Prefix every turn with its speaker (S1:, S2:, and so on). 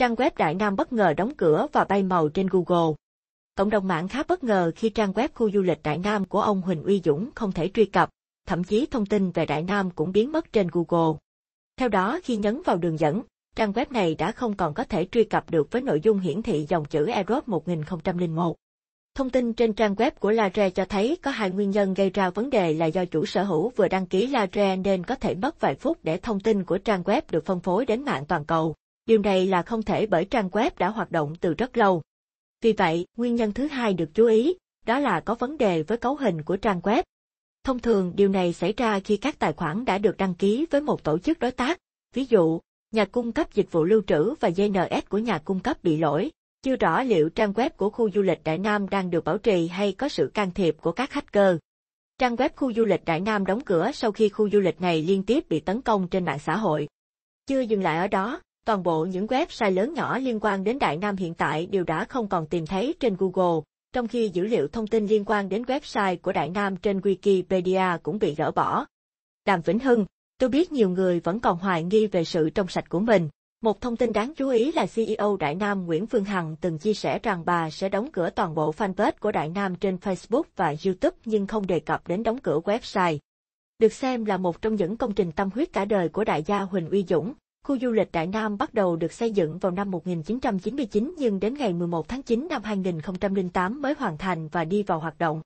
S1: Trang web Đại Nam bất ngờ đóng cửa và bay màu trên Google. Cộng đồng mạng khá bất ngờ khi trang web khu du lịch Đại Nam của ông Huỳnh Uy Dũng không thể truy cập, thậm chí thông tin về Đại Nam cũng biến mất trên Google. Theo đó, khi nhấn vào đường dẫn, trang web này đã không còn có thể truy cập được với nội dung hiển thị dòng chữ Europe 1001. Thông tin trên trang web của Lare cho thấy có hai nguyên nhân gây ra vấn đề là do chủ sở hữu vừa đăng ký Lare nên có thể mất vài phút để thông tin của trang web được phân phối đến mạng toàn cầu. Điều này là không thể bởi trang web đã hoạt động từ rất lâu. Vì vậy, nguyên nhân thứ hai được chú ý, đó là có vấn đề với cấu hình của trang web. Thông thường điều này xảy ra khi các tài khoản đã được đăng ký với một tổ chức đối tác, ví dụ, nhà cung cấp dịch vụ lưu trữ và DNS của nhà cung cấp bị lỗi. Chưa rõ liệu trang web của khu du lịch Đại Nam đang được bảo trì hay có sự can thiệp của các hacker. Trang web khu du lịch Đại Nam đóng cửa sau khi khu du lịch này liên tiếp bị tấn công trên mạng xã hội. Chưa dừng lại ở đó, Toàn bộ những website lớn nhỏ liên quan đến Đại Nam hiện tại đều đã không còn tìm thấy trên Google, trong khi dữ liệu thông tin liên quan đến website của Đại Nam trên Wikipedia cũng bị gỡ bỏ. Đàm Vĩnh Hưng, tôi biết nhiều người vẫn còn hoài nghi về sự trong sạch của mình. Một thông tin đáng chú ý là CEO Đại Nam Nguyễn Phương Hằng từng chia sẻ rằng bà sẽ đóng cửa toàn bộ fanpage của Đại Nam trên Facebook và YouTube nhưng không đề cập đến đóng cửa website. Được xem là một trong những công trình tâm huyết cả đời của đại gia Huỳnh Uy Dũng, Khu du lịch Đại Nam bắt đầu được xây dựng vào năm 1999 nhưng đến ngày 11 tháng 9 năm 2008 mới hoàn thành và đi vào hoạt động.